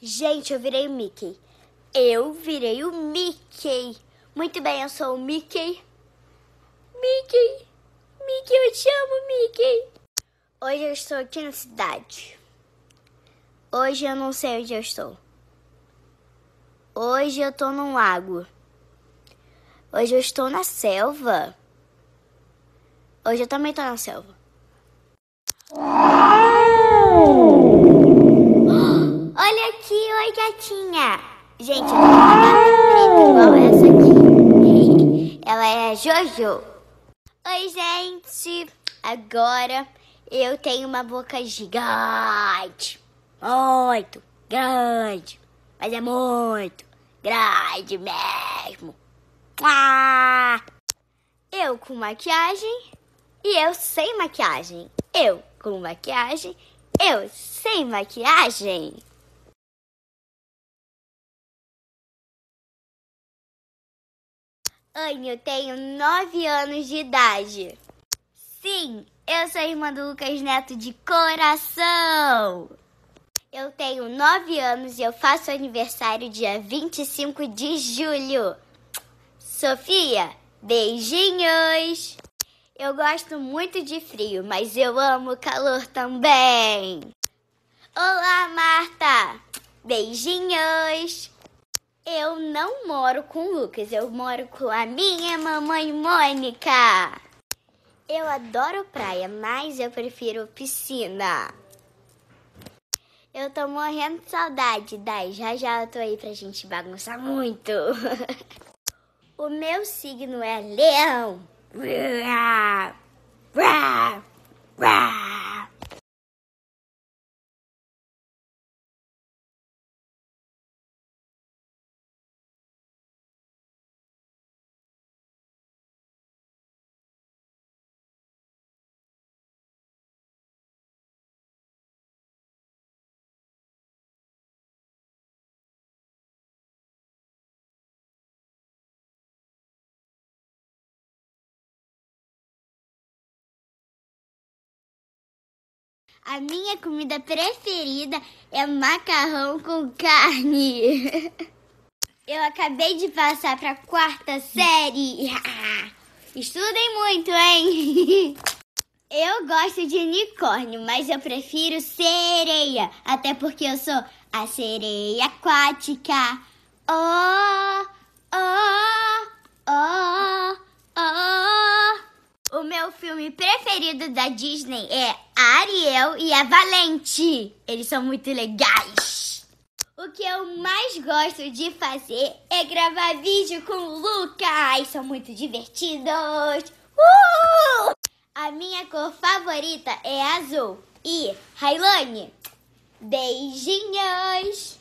Gente, eu virei o Mickey. Eu virei o Mickey. Muito bem, eu sou o Mickey. Mickey, Mickey, eu te amo, Mickey. Hoje eu estou aqui na cidade. Hoje eu não sei onde eu estou. Hoje eu estou num lago. Hoje eu estou na selva. Hoje eu também estou na selva. Oi, gatinha! Gente, eu tô com uma preta igual essa aqui. Ela é a Jojo. Oi, gente! Agora eu tenho uma boca gigante. Muito grande. Mas é muito grande mesmo. Ah! Eu com maquiagem e eu sem maquiagem. Eu com maquiagem, eu sem maquiagem. Anne, eu tenho 9 anos de idade. Sim, eu sou irmã do Lucas Neto de coração. Eu tenho 9 anos e eu faço aniversário dia 25 de julho. Sofia, beijinhos! Eu gosto muito de frio, mas eu amo calor também. Olá, Marta! Beijinhos! Eu não moro com o Lucas, eu moro com a minha mamãe Mônica. Eu adoro praia, mas eu prefiro piscina. Eu tô morrendo de saudade, dai já já eu tô aí pra gente bagunçar muito. o meu signo é leão. A minha comida preferida é macarrão com carne. Eu acabei de passar para a quarta série. Estudem muito, hein? Eu gosto de unicórnio, mas eu prefiro sereia, até porque eu sou a sereia aquática. Oh, oh, oh meu filme preferido da Disney é a Ariel e a Valente. Eles são muito legais. O que eu mais gosto de fazer é gravar vídeo com o Lucas. São muito divertidos. A minha cor favorita é azul. E, Railane, beijinhos!